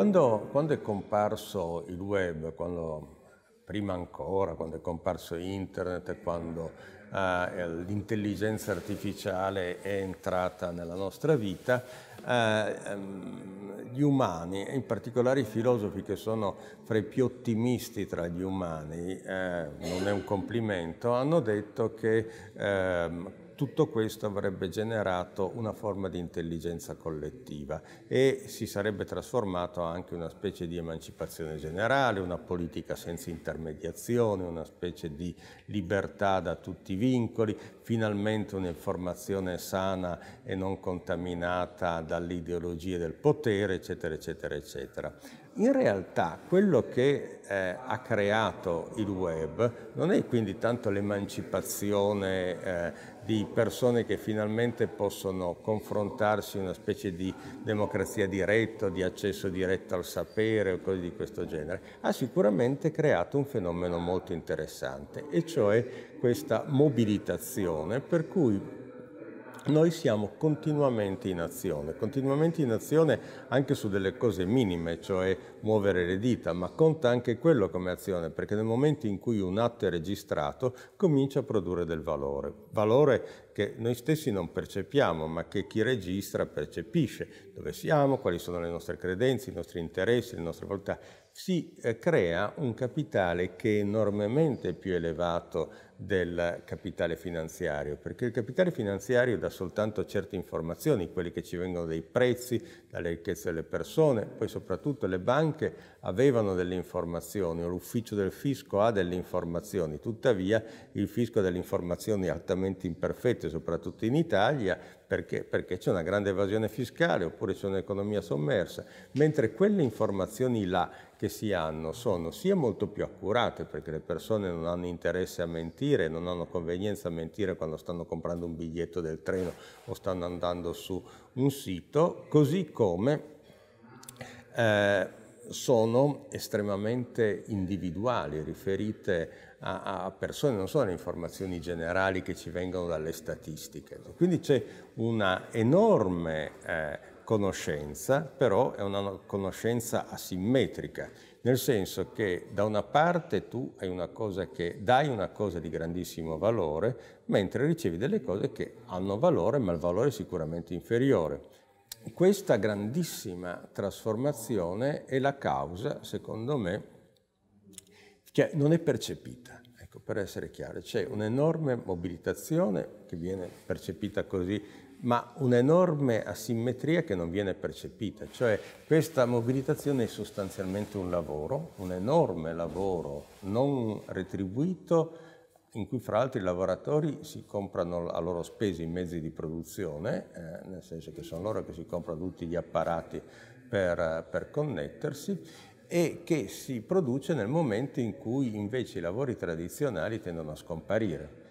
Quando, quando, è comparso il web, quando, prima ancora, quando è comparso internet, quando eh, l'intelligenza artificiale è entrata nella nostra vita, eh, ehm, gli umani, in particolare i filosofi che sono fra i più ottimisti tra gli umani, eh, non è un complimento, hanno detto che ehm, tutto questo avrebbe generato una forma di intelligenza collettiva e si sarebbe trasformato anche in una specie di emancipazione generale, una politica senza intermediazione, una specie di libertà da tutti i vincoli, finalmente un'informazione sana e non contaminata dalle ideologie del potere, eccetera, eccetera, eccetera. In realtà quello che eh, ha creato il web non è quindi tanto l'emancipazione eh, di persone che finalmente possono confrontarsi in una specie di democrazia diretta, di accesso diretto al sapere o cose di questo genere, ha sicuramente creato un fenomeno molto interessante, e cioè questa mobilitazione per cui noi siamo continuamente in azione, continuamente in azione anche su delle cose minime, cioè muovere le dita, ma conta anche quello come azione, perché nel momento in cui un atto è registrato comincia a produrre del valore, valore che noi stessi non percepiamo, ma che chi registra percepisce dove siamo, quali sono le nostre credenze, i nostri interessi, le nostre volontà. Si eh, crea un capitale che è enormemente più elevato del capitale finanziario, perché il capitale finanziario dà soltanto certe informazioni, quelle che ci vengono dai prezzi, dalle ricchezze delle persone, poi soprattutto le banche avevano delle informazioni, l'ufficio del fisco ha delle informazioni, tuttavia il fisco ha delle informazioni altamente imperfette soprattutto in Italia, perché, perché c'è una grande evasione fiscale oppure c'è un'economia sommersa, mentre quelle informazioni là che si hanno sono sia molto più accurate perché le persone non hanno interesse a mentire, non hanno convenienza a mentire quando stanno comprando un biglietto del treno o stanno andando su un sito, così come... Eh, sono estremamente individuali, riferite a, a, persone, non sono informazioni generali che ci vengono dalle statistiche. Quindi c'è una enorme eh, conoscenza, però è una conoscenza asimmetrica, nel senso che da una parte tu hai una cosa che dai una cosa di grandissimo valore, mentre ricevi delle cose che hanno valore, ma il valore è sicuramente inferiore questa grandissima trasformazione è la causa, secondo me, che cioè, non è percepita. Ecco, per essere chiaro, c'è un'enorme mobilitazione che viene percepita così, ma un'enorme asimmetria che non viene percepita. Cioè questa mobilitazione è sostanzialmente un lavoro, un enorme lavoro non retribuito, in cui fra l'altro i lavoratori si comprano a loro spese i mezzi di produzione, eh, nel senso che sono loro che si comprano tutti gli apparati per, per connettersi e che si produce nel momento in cui invece i lavori tradizionali tendono a scomparire.